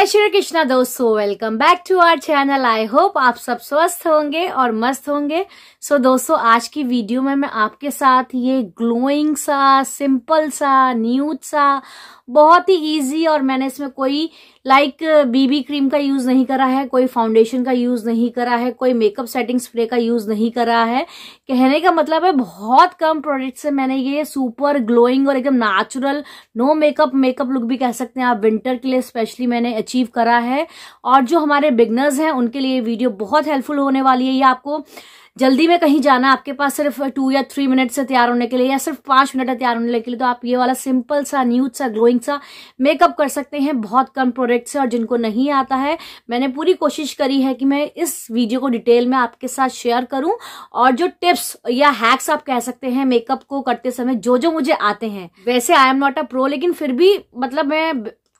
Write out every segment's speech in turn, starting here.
जय श्री कृष्णा दोस्तों welcome back to our channel I hope आप सब स्वस्थ होंगे और मस्त होंगे सो so, दोस्तों आज की वीडियो में मैं आपके साथ ये ग्लोइंग सा सिंपल सा न्यूट सा बहुत ही इजी और मैंने इसमें कोई लाइक बीबी क्रीम का यूज नहीं करा है कोई फाउंडेशन का यूज नहीं करा है कोई मेकअप सेटिंग स्प्रे का यूज नहीं करा है कहने का मतलब है बहुत कम प्रोडक्ट से मैंने ये सुपर ग्लोइंग और एकदम natural no makeup makeup look भी कह सकते हैं आप विंटर के लिए स्पेशली मैंने अचीव करा है और जो हमारे बिगनर्स हैं उनके लिए वीडियो बहुत हेल्पफुल होने वाली है ये आपको जल्दी में कहीं जाना आपके पास सिर्फ टू या थ्री मिनट से तैयार होने के लिए या सिर्फ पाँच मिनट तैयार होने के लिए तो आप ये वाला सिंपल सा न्यूज सा ग्लोइंग सा मेकअप कर सकते हैं बहुत कम प्रोडक्ट से और जिनको नहीं आता है मैंने पूरी कोशिश करी है कि मैं इस वीडियो को डिटेल में आपके साथ शेयर करूं और जो टिप्स या हैक्स आप कह सकते हैं मेकअप को करते समय जो जो मुझे आते हैं वैसे I am not a pro लेकिन फिर भी मतलब मैं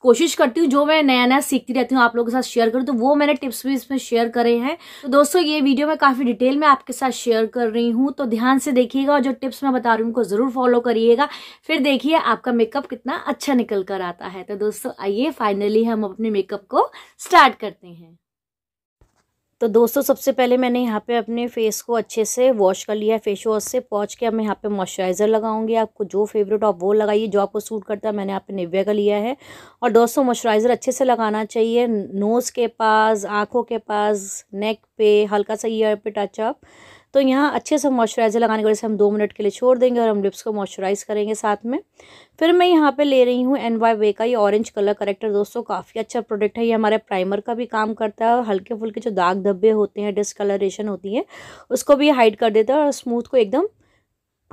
कोशिश करती हूँ जो मैं नया नया सीखती रहती हूँ आप लोगों के साथ शेयर करूँ तो वो मैंने टिप्स भी इसमें शेयर करे हैं तो दोस्तों ये वीडियो मैं काफ़ी डिटेल में आपके साथ शेयर कर रही हूँ तो ध्यान से देखिएगा और जो टिप्स मैं बता रही हूँ उनको ज़रूर फॉलो करिएगा फिर देखिए आपका मेकअप कितना अच्छा निकल कर आता है तो दोस्तों आइए फाइनली हम अपने मेकअप को स्टार्ट करते हैं तो दोस्तों सबसे पहले मैंने यहाँ पे अपने फेस को अच्छे से वॉश कर लिया है फेस वॉश से पहुँच के अब मैं यहाँ पे मॉइस्चराइज़र लगाऊंगी आपको जो फेवरेट आप वो लगाइए जो आपको सूट करता है मैंने यहाँ पे निव्या का लिया है और दोस्तों मॉइस्चराइज़र अच्छे से लगाना चाहिए नोज़ के पास आँखों के पास नेक पे हल्का सा ईयर पे टचअप तो यहाँ अच्छे से मॉइस्चराइज़र लगाने के वजह से हम दो मिनट के लिए छोड़ देंगे और हम लिप्स को मॉइस्चराइज़ करेंगे साथ में फिर मैं यहाँ पे ले रही हूँ एन वाई वे का ये ऑरेंज कलर करेक्टर दोस्तों काफ़ी अच्छा प्रोडक्ट है ये हमारे प्राइमर का भी काम करता है और हल्के फुल्के जो दाग धब्बे होते हैं डिसकलरेशन होती है उसको भी हाइड कर देता है और स्मूथ को एकदम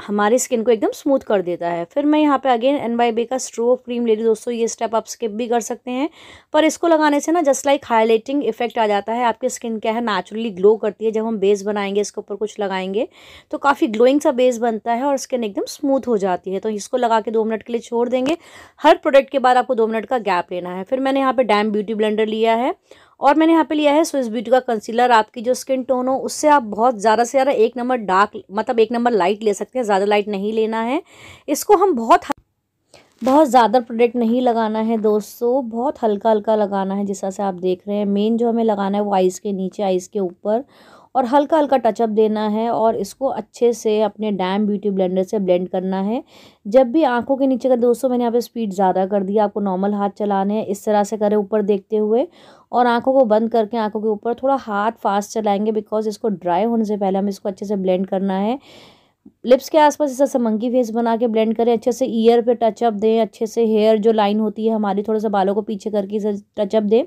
हमारी स्किन को एकदम स्मूथ कर देता है फिर मैं यहाँ पे अगेन एन वाई बे का स्ट्रो क्रीम ले रही दोस्तों ये स्टेप आप स्किप भी कर सकते हैं पर इसको लगाने से ना जस्ट लाइक हाईलाइटिंग इफेक्ट आ जाता है आपकी स्किन क्या है नेचुरली ग्लो करती है जब हम बेस बनाएंगे इसके ऊपर कुछ लगाएंगे तो काफ़ी ग्लोइंग सा बेस बनता है और स्किन एकदम स्मूथ हो जाती है तो इसको लगा के दो मिनट के लिए छोड़ देंगे हर प्रोडक्ट के बाद आपको दो मिनट का गैप लेना है फिर मैंने यहाँ पर डैम ब्यूटी ब्लेंडर लिया है और मैंने यहाँ पे लिया है स्विस ब्यूटी का कंसीलर आपकी जो स्किन टोन हो उससे आप बहुत ज़्यादा से ज़्यादा एक नंबर डार्क मतलब एक नंबर लाइट ले सकते हैं ज़्यादा लाइट नहीं लेना है इसको हम बहुत बहुत ज़्यादा प्रोडक्ट नहीं लगाना है दोस्तों बहुत हल्का हल्का लगाना है जिस तरह से आप देख रहे हैं मेन जो हमें लगाना है वो आइज़ के नीचे आइज़ के ऊपर और हल्का हल्का टचअप देना है और इसको अच्छे से अपने डैम ब्यूटी ब्लेंडर से ब्लेंड करना है जब भी आंखों के नीचे का दोस्तों मैंने यहाँ पे स्पीड ज़्यादा कर दिया आपको नॉर्मल हाथ चलाने हैं इस तरह से करें ऊपर देखते हुए और आंखों को बंद करके आंखों के ऊपर थोड़ा हाथ फास्ट चलाएंगे बिकॉज इसको ड्राई होने से पहले हमें इसको अच्छे से ब्लेंड करना है लिप्स के आसपास इस तरह से मंकी फेस बना के ब्लेंड करें अच्छे से ईयर पे टचअप दें अच्छे से हेयर जो लाइन होती है हमारी थोड़ा सा बालों को पीछे करके इसे टचअप दें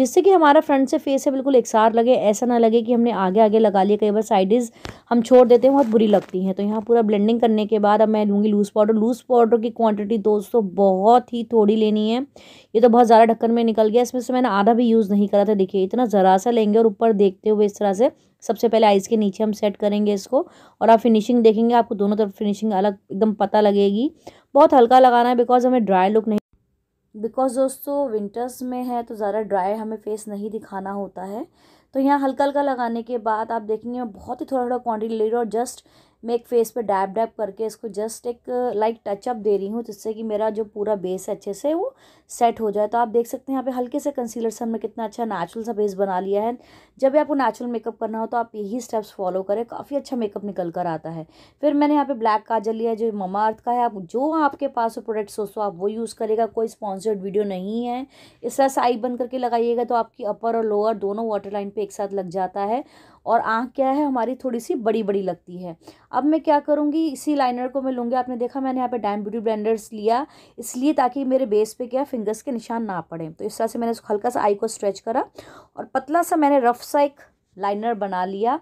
जिससे कि हमारा फ्रंट से फेस है बिल्कुल एकसार लगे ऐसा ना लगे कि हमने आगे आगे लगा लिया कई बार साइडिज़ हम छोड़ देते हैं बहुत बुरी लगती हैं तो यहाँ पूरा ब्लेंडिंग करने के बाद अब मैं लूँगी लूज़ पाउडर लूज़ पाउडर की क्वान्टिटी दोस्तों बहुत ही थोड़ी लेनी है ये तो बहुत ज़्यादा ढक्कन में निकल गया इसमें से मैंने आधा भी यूज़ नहीं करा था देखिए इतना ज़रा सा लेंगे और ऊपर देखते हुए इस तरह से सबसे पहले आइज़ के नीचे हम सेट करेंगे इसको और आप फिनिशिंग देखेंगे लगाएंगे आपको दोनों तरफ फिनिशिंग अलग एकदम पता लगेगी बहुत हल्का लगाना है बिकॉज हमें ड्राई लुक नहीं बिकॉज दोस्तों विंटर्स में है तो ज़्यादा ड्राई हमें फेस नहीं दिखाना होता है तो यहाँ हल्का हल्का लगाने के बाद आप देखेंगे बहुत ही थोड़ा थोड़ा क्वान्टिटी ले रही और जस्ट मैं एक फेस पे डैप डैप करके इसको जस्ट एक लाइक टचअप दे रही हूँ जिससे कि मेरा जो पूरा बेस है अच्छे से वो सेट हो जाए तो आप देख सकते हैं यहाँ पे हल्के से कंसीलर से हमने कितना अच्छा नेचुरल सा बेस बना लिया है जब भी आपको नेचुरल मेकअप करना हो तो आप यही स्टेप्स फॉलो करें काफ़ी अच्छा मेकअप निकल कर आता है फिर मैंने यहाँ पर ब्लैक काजल लिया जो ममा अर्थ का है आप जो आपके पास हो प्रोडक्ट्स हो सो आप वो यूज़ करेगा कोई स्पॉन्सर्ड वीडियो नहीं है इस तरह साइड बन बंद करके लगाइएगा तो आपकी अपर और लोअर दोनों वाटर लाइन पर एक साथ लग जाता है और आँख क्या है हमारी थोड़ी सी बड़ी बड़ी लगती है अब मैं क्या करूँगी इसी लाइनर को मैं लूँगी आपने देखा मैंने यहाँ पे डायम ब्यूटी ब्लेंडर्स लिया इसलिए ताकि मेरे बेस पे क्या फिंगर्स के निशान ना पड़े तो इस तरह से मैंने हल्का सा आई को स्ट्रेच करा और पतला सा मैंने रफ सा एक लाइनर बना लिया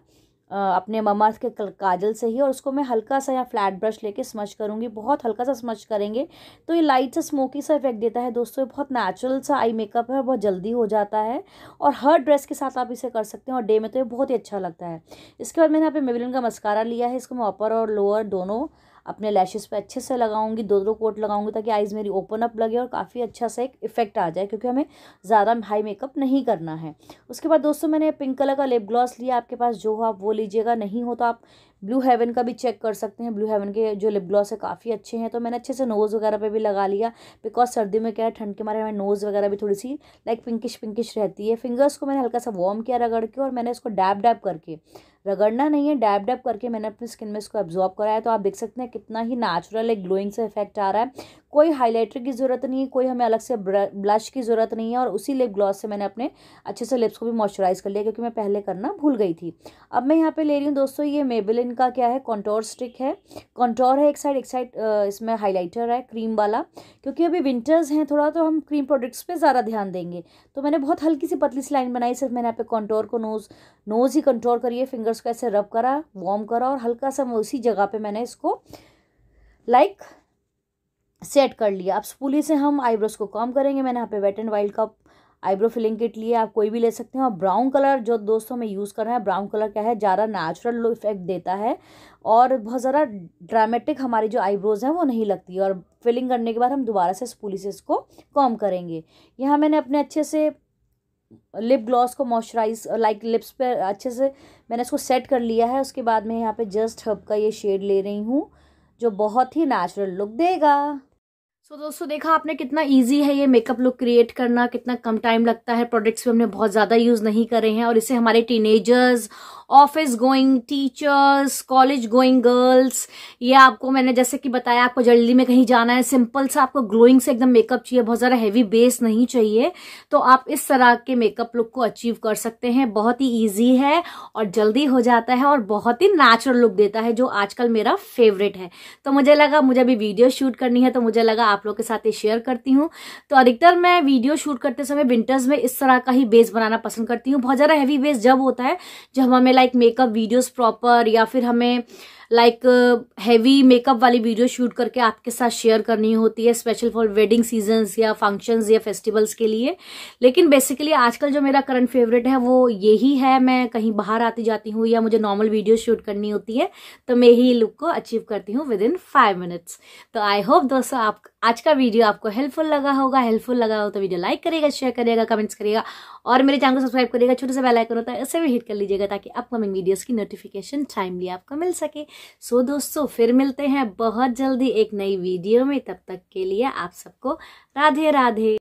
अपने ममास के काजल से ही और उसको मैं हल्का सा या फ्लैट ब्रश लेके स्मच करूँगी बहुत हल्का सा स्मच करेंगे तो ये लाइट सा स्मोकी सा इफेक्ट देता है दोस्तों ये बहुत नेचुरल सा आई मेकअप है बहुत जल्दी हो जाता है और हर ड्रेस के साथ आप इसे कर सकते हैं और डे में तो ये बहुत ही अच्छा लगता है इसके बाद मैंने यहाँ पे मेबिलिन का मस्कारा लिया है इसको मैं अपर और लोअर दोनों अपने लैशेस पे अच्छे से लगाऊंगी दो दो कोट लगाऊंगी ताकि आइज़ मेरी ओपन अप लगे और काफ़ी अच्छा सा एक इफेक्ट आ जाए क्योंकि हमें ज़्यादा हाई मेकअप नहीं करना है उसके बाद दोस्तों मैंने पिंक कलर का लिप ग्लॉस लिया आपके पास जो हो आप वो लीजिएगा नहीं हो तो आप ब्लू हेवन का भी चेक कर सकते हैं ब्लू हेवन के जो लिप ग्लॉस है काफ़ी अच्छे हैं तो मैंने अच्छे से नोज़ वगैरह पे भी लगा लिया बिकॉज सर्दियों में क्या है ठंड के मारे हमें नोज़ वगैरह भी थोड़ी सी लाइक पिंकिश पिंकिश रहती है फिंगर्स को मैंने हल्का सा वार्म किया रगड़ के और मैंने इसको डैब डैब करके रगड़ना नहीं है डैप डैब करके मैंने अपनी स्किन में इसको एब्जॉर्ब कराया तो आप देख सकते हैं कितना ही नेचुरल एक ग्लोइंग से इफेक्ट आ रहा है कोई हाइलाइटर की ज़रूरत नहीं है कोई हमें अलग से ब्लश की ज़रूरत नहीं है और उसी लिप ग्लॉस से मैंने अपने अच्छे से लिप्स को भी मॉइस्चराइज़ कर लिया क्योंकि मैं पहले करना भूल गई थी अब मैं यहाँ पर ले रही हूँ दोस्तों ये मेबिलिन इनका क्या है कॉन्टोर स्टिक है कॉन्टोर है एक साइड एक साइड इसमें हाइलाइटर है क्रीम वाला क्योंकि अभी विंटर्स हैं थोड़ा तो हम क्रीम प्रोडक्ट्स पे ज़्यादा ध्यान देंगे तो मैंने बहुत हल्की सी पतली सी लाइन बनाई सिर्फ मैंने यहाँ पे कॉन्टोर को नोज़ नोज़ ही कंट्रोल करिए फिंगर्स को ऐसे रब करा वार्म करा और हल्का सा उसी जगह पर मैंने इसको लाइक सेट कर लिया अब स्पूली से हम आईब्रोज को कॉम करेंगे मैंने यहाँ पे वेट एंड वाइल्ड का आईब्रो फिलिंग किट लिए आप कोई भी ले सकते हैं और ब्राउन कलर जो दोस्तों मैं यूज़ कर रहा है ब्राउन कलर क्या है ज़्यादा नेचुरल इफेक्ट देता है और बहुत ज़्यादा ड्रामेटिक हमारी जो आईब्रोज़ हैं वो नहीं लगती और फिलिंग करने के बाद हम दोबारा से स्पूली से इसको कॉम करेंगे यहाँ मैंने अपने अच्छे से लिप ग्लॉस को मॉइस्चराइज लाइक लिप्स पर अच्छे से मैंने इसको सेट कर लिया है उसके बाद मैं यहाँ पे जस्ट हब का ये शेड ले रही हूँ जो बहुत ही नेचुरल लुक देगा तो दोस्तों देखा आपने कितना इजी है ये मेकअप लुक क्रिएट करना कितना कम टाइम लगता है प्रोडक्ट्स भी हमने बहुत ज़्यादा यूज़ नहीं करे हैं और इसे हमारे teenagers office going teachers college going girls ये आपको मैंने जैसे कि बताया आपको जल्दी में कहीं जाना है सिंपल सा आपको ग्लोइंग से एकदम मेकअप चाहिए बहुत ज़्यादा हैवी बेस नहीं चाहिए तो आप इस तरह के मेकअप लुक को अचीव कर सकते हैं बहुत ही ईजी है और जल्दी हो जाता है और बहुत ही नेचुरल लुक देता है जो आजकल मेरा फेवरेट है तो मुझे लगा मुझे अभी वीडियो शूट करनी है तो मुझे लगा आप लोग के साथ ये शेयर करती हूँ तो अधिकतर मैं वीडियो शूट करते समय विंटर्स में इस तरह का ही बेस बनाना पसंद करती हूँ बहुत ज़्यादा हैवी बेस जब होता है जब हमें लाइक मेकअप वीडियोस प्रॉपर या फिर हमें लाइक हैवी मेकअप वाली वीडियो शूट करके आपके साथ शेयर करनी होती है स्पेशल फॉर वेडिंग सीजन्स या फंक्शंस या फेस्टिवल्स के लिए लेकिन बेसिकली आजकल जो मेरा करंट फेवरेट है वो यही है मैं कहीं बाहर आती जाती हूँ या मुझे नॉर्मल वीडियो शूट करनी होती है तो मैं यही लुक को अचीव करती हूँ विद इन फाइव मिनट्स तो आई होप दोस्तों आप आज का वीडियो आपको हेल्पफुल लगा होगा हेल्पफुल लगा हो तो वीडियो लाइक करेगा शेयर करिएगा कमेंट्स करिएगा और मेरे चैनल को सब्सक्राइब करिएगा छोटे से बेल आइकन होता है उसे भी हिट कर लीजिएगा ताकि अपकमिंग वीडियोस की नोटिफिकेशन टाइमली आपको मिल सके सो so, दोस्तों फिर मिलते हैं बहुत जल्दी एक नई वीडियो में तब तक के लिए आप सबको राधे राधे